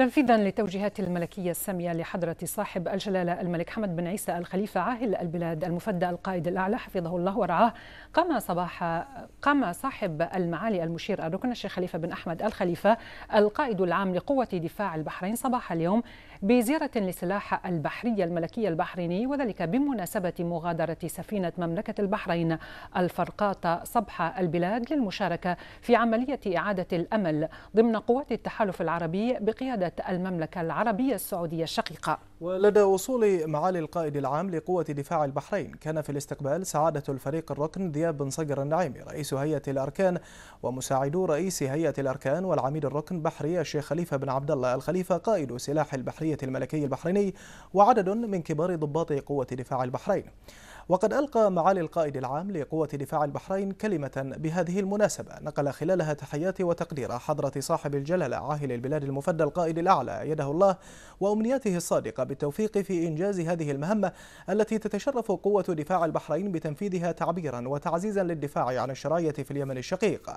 تنفيذا للتوجيهات الملكية السامية لحضرة صاحب الجلالة الملك حمد بن عيسى الخليفة عاهل البلاد المفدى القائد الأعلى حفظه الله ورعاه قام صباح قام صاحب المعالي المشير الركن الشيخ خليفة بن أحمد الخليفة القائد العام لقوة دفاع البحرين صباح اليوم بزيارة لسلاح البحرية الملكية البحريني وذلك بمناسبة مغادرة سفينة مملكة البحرين الفرقاطة صبح البلاد للمشاركة في عملية إعادة الأمل ضمن قوات التحالف العربي بقيادة دولة المملكة العربية السعودية الشقيقة ولدى وصول معالي القائد العام لقوة دفاع البحرين كان في الاستقبال سعادة الفريق الركن دياب بن صقر النعيمي رئيس هيئة الأركان ومساعدو رئيس هيئة الأركان والعميد الركن بحري الشيخ خليفة بن عبد الله الخليفة قائد سلاح البحرية الملكي البحريني وعدد من كبار ضباط قوة دفاع البحرين وقد ألقى معالي القائد العام لقوة دفاع البحرين كلمة بهذه المناسبة نقل خلالها تحيات وتقدير حضرة صاحب الجلالة عاهل البلاد المفدى القائد الأعلى يده الله وأمنياته الصادقة بالتوفيق في إنجاز هذه المهمة التي تتشرف قوة دفاع البحرين بتنفيذها تعبيرا وتعزيزا للدفاع عن الشراية في اليمن الشقيق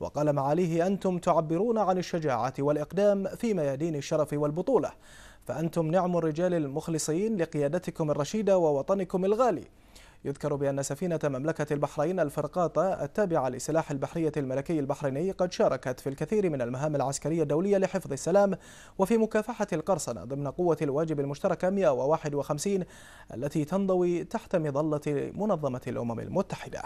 وقال معاليه أنتم تعبرون عن الشجاعة والإقدام في ميادين الشرف والبطولة فأنتم نعم الرجال المخلصين لقيادتكم الرشيدة ووطنكم الغالي يذكر بأن سفينة مملكة البحرين الفرقاطة التابعة لسلاح البحرية الملكي البحريني قد شاركت في الكثير من المهام العسكرية الدولية لحفظ السلام وفي مكافحة القرصنة ضمن قوة الواجب المشتركة 151 التي تنضوي تحت مظلة منظمة الأمم المتحدة